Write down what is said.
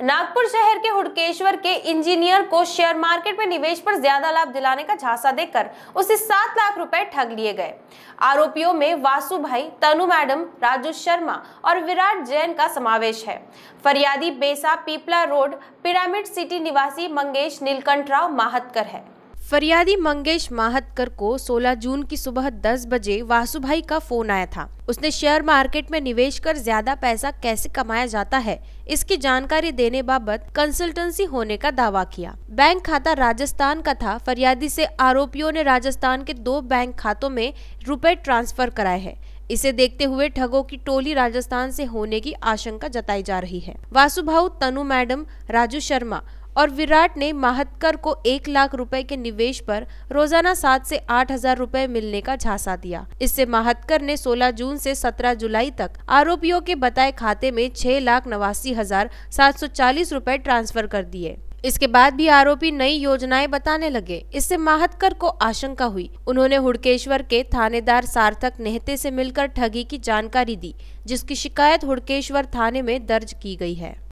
नागपुर शहर के हुडकेश्वर के इंजीनियर को शेयर मार्केट में निवेश पर ज्यादा लाभ दिलाने का झांसा देकर उसे सात लाख रुपए ठग लिए गए आरोपियों में वासु भाई तनु मैडम राजू शर्मा और विराट जैन का समावेश है फरियादी Besa Pipla road Pyramid City निवासी मंगेश नीलकंठ राव माहतकर है फरियादी मंगेश माहतकर को 16 जून की सुबह 10 बजे वासुभाई का फोन आया था उसने शेयर मार्केट में निवेश कर ज्यादा पैसा कैसे कमाया जाता है इसकी जानकारी देने बाबत कंसल्टेंसी होने का दावा किया बैंक खाता राजस्थान का था फरियादी से आरोपियों ने राजस्थान के दो बैंक खातों में रुपए ट्रांसफर कराए हैं इसे देखते हुए ठगों की टोली राजस्थान से होने की आशंका जताई जा रही है वासुभा तनु मैडम राजू शर्मा और विराट ने माहतकर को एक लाख रुपए के निवेश पर रोजाना सात से आठ हजार रूपए मिलने का झांसा दिया इससे माहतकर ने 16 जून से 17 जुलाई तक आरोपियों के बताए खाते में छह लाख नवासी हजार सात सौ चालीस रूपए ट्रांसफर कर दिए इसके बाद भी आरोपी नई योजनाएं बताने लगे इससे माहतकर को आशंका हुई उन्होंने हुड़केश्वर के थानेदार सार्थक नेहते से मिलकर ठगी की जानकारी दी जिसकी शिकायत हुड़केश्वर थाने में दर्ज की गई है